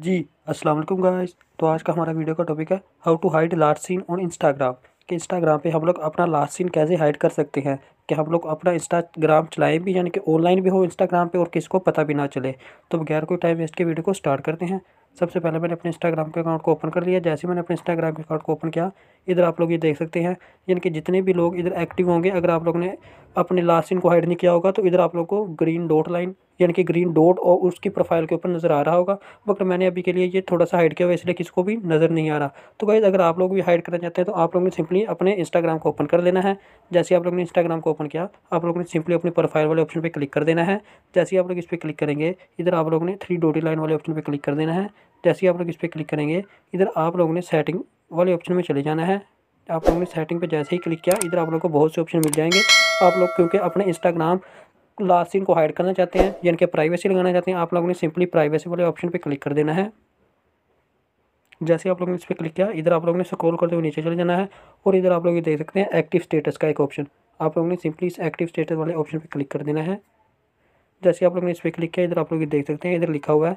जी अस्सलाम वालेकुम गाइस तो आज का हमारा वीडियो का टॉपिक है how to hide last seen on Instagram कि इंस्टाग्राम पे हम लोग अपना लास्ट सीन कैसे हाइड कर सकते हैं कि हम लोग अपना इंस्टाग्राम चलाएं भी यानी कि ऑनलाइन भी हो इंस्टाग्राम पे और किसको पता भी ना चले तो बगैर कोई टाइम वेस्ट के वीडियो को स्टार्ट करते हैं सबसे पहले मैंने अपने इंस्टाग्राम के अकाउंट को ओपन कर लिया जैसे मैंने अपने इंस्टाग्राम के अकाउंट को ओपन किया इधर आप लोग ये देख सकते हैं यानी कि जितने भी लोग इधर एक्टिव होंगे अगर आप लोग ने अपने लास्ट सीन को हाइड नहीं किया होगा तो इधर आप लोग को ग्रीन डॉट लाइन यानी कि ग्रीन डॉट और उसकी प्रोफाइल के ऊपर नज़र आ रहा होगा बट मैंने अभी के लिए ये थोड़ा सा हाइड किया हुआ इसलिए किसी को भी नज़र नहीं आ रहा तो गाइज़ अगर आप लोग भी हाइड करना चाहते हैं तो आप लोग ने सिंपली अपने इंस्टाग्राम को ओपन कर लेना है जैसे आप लोग ने इंस्टाग्राम को ओपन किया आप लोग ने सिंपली अपने प्रोफाइल वाले ऑप्शन पर क्लिक कर देना है जैसे ही आप लोग इस पर क्लिक करेंगे इधर आप लोग ने थ्री डोटी लाइन वाले ऑप्शन पर क्लिक कर देना है जैसे ही आप लोग इस पर क्लिक करेंगे इधर आप लोग ने सेटिंग वाले ऑप्शन में चले जाना है आप लोगों ने सेटिंग पे जैसे ही क्लिक किया इधर आप लोगों को बहुत से ऑप्शन मिल जाएंगे आप लोग क्योंकि अपने इंस्टाग्राम लास्ट सीन को हाइड करना चाहते हैं यानी कि प्राइवेसी लगाना चाहते हैं आप लोगों ने सिंपली प्राइवेसी वाले ऑप्शन पर क्लिक कर देना है जैसे आप लोगों ने इस पर क्लिक किया इधर आप लोगों ने स्क्रॉल करते हुए नीचे चले जाना है और इधर आप लोग ये देख सकते हैं एक्टिव स्टेटस का एक ऑप्शन आप लोगों ने सिंपली इस एक्टिव स्टेटस वाले ऑप्शन पर क्लिक कर देना है जैसे आप लोगों ने इस पर क्लिक किया इधर आप लोग ये देख सकते हैं इधर लिखा हुआ है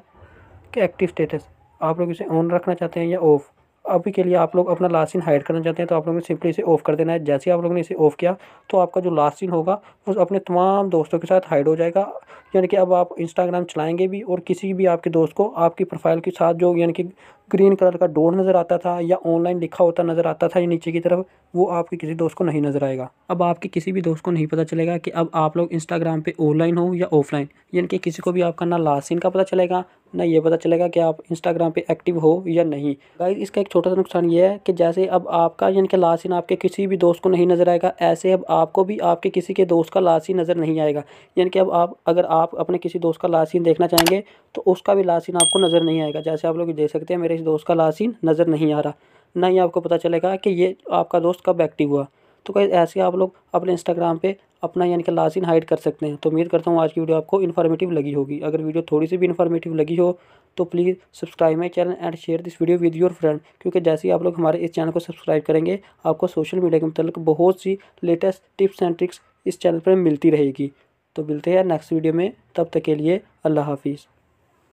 कि एक्टिव स्टेटस आप लोग इसे ऑन रखना चाहते हैं या ऑफ़ अभी के लिए आप लोग अपना लास्ट सीन हाइड करना चाहते हैं तो आप लोगों ने सिंपली इसे ऑफ़ कर देना है जैसे ही आप लोगों ने इसे ऑफ़ किया तो आपका जो लास्ट सीन होगा वो अपने तमाम दोस्तों के साथ हाइड हो जाएगा यानी कि अब आप इंस्टाग्राम चलाएंगे भी और किसी भी आपके दोस्त को आपकी प्रोफाइल के साथ जो यानी कि ग्रीन कलर का डोर नज़र आता था या ऑनलाइन लिखा होता नज़र आता था या नीचे की तरफ वो आपके किसी दोस्त को नहीं नज़र आएगा अब आपके किसी भी दोस्त को नहीं पता चलेगा कि अब आप लोग इंस्टाग्राम पे ऑनलाइन हो या ऑफलाइन यानी कि किसी को भी आपका ना लास्ट सीन का पता चलेगा ना ये पता चलेगा कि आप इंस्टाग्राम पे एक्टिव हो या नहीं गाइज इसका एक छोटा सा नुकसान ये है कि जैसे अब आपका यानी कि लास्ट आपके किसी भी दोस्त को नहीं नज़र आएगा ऐसे अब आपको भी आपके किसी के दोस्त का लास्ट नज़र नहीं आएगा यानी कि अब आप अगर आप अपने किसी दोस्त का लास्ट देखना चाहेंगे तो उसका भी लास्ट आपको नज़र नहीं आएगा जैसे आप लोग देख सकते हैं मेरे इस दोस्त का लास्ट नज़र नहीं आ रहा ना ही आपको पता चलेगा कि ये आपका दोस्त कब एक्टिव हुआ तो कहीं ऐसे आप लोग अपने इंस्टाग्राम पे अपना यानी कि लाजिन हाइड कर सकते हैं तो उम्मीद करता हूँ आज की वीडियो आपको इन्फॉर्मेटिव लगी होगी अगर वीडियो थोड़ी सी भी इन्फॉर्मेटिव लगी हो तो please subscribe my channel and share this video with your friend क्योंकि जैसे ही आप लोग हमारे इस चैनल को सब्सक्राइब करेंगे आपको सोशल मीडिया के मतलब बहुत सी लेटेस्ट टिप्स एंड ट्रिक्स इस चैनल पर मिलती रहेगी तो मिलते हैं नेक्स्ट वीडियो में तब तक के लिए अल्लाह हाफिज़